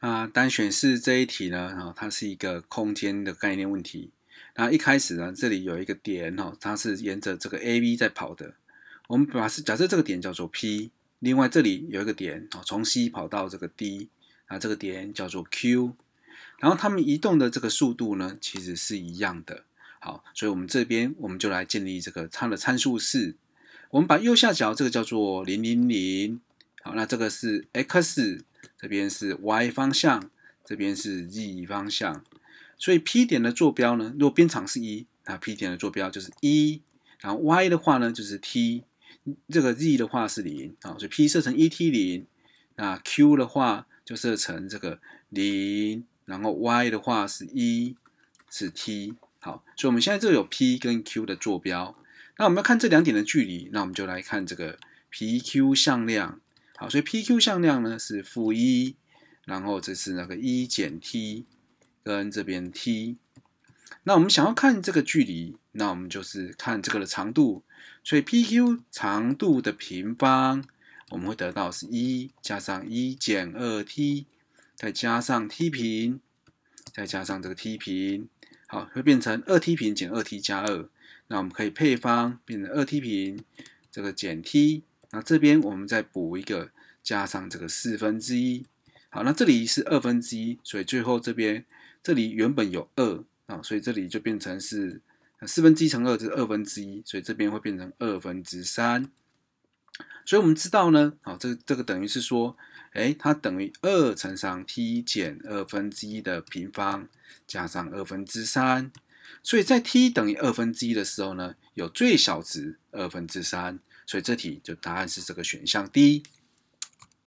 啊，单选四这一题呢，啊，它是一个空间的概念问题。那一开始呢，这里有一个点哦，它是沿着这个 A B 在跑的。我们把是假设这个点叫做 P，另外这里有一个点哦，从 C 跑到这个 D，啊，这个点叫做 Q。然后他们移动的这个速度呢，其实是一样的。好，所以我们这边我们就来建立这个它的参数式。我们把右下角这个叫做零零零。好，那这个是 x。这边是 y 方向，这边是 z 方向，所以 P 点的坐标呢，若边长是一，那 P 点的坐标就是一，然后 y 的话呢就是 t，这个 z 的话是零啊，所以 P 设成一 t 零，那 Q 的话就设成这个零，然后 y 的话是一是 t 好，所以我们现在这有 P 跟 Q 的坐标，那我们要看这两点的距离，那我们就来看这个 P Q 向量。好，所以 PQ 向量呢是负一，然后这是那个一减 t 跟这边 t，那我们想要看这个距离，那我们就是看这个的长度，所以 PQ 长度的平方我们会得到是一加上一减二 t，再加上 t 平，再加上这个 t 平，好，会变成二 t 平减二 t 加二，那我们可以配方变成二 t 平这个减 t。那这边我们再补一个，加上这个四分之一。好，那这里是二分之一，所以最后这边这里原本有二啊，所以这里就变成是四分之一乘二，就是二分之一，所以这边会变成二分之三。所以我们知道呢，啊，这这个等于是说，哎，它等于二乘上 t 减二分之一的平方加上二分之三，所以在 t 等于二分之一的时候呢，有最小值二分之三。所以这题就答案是这个选项 D。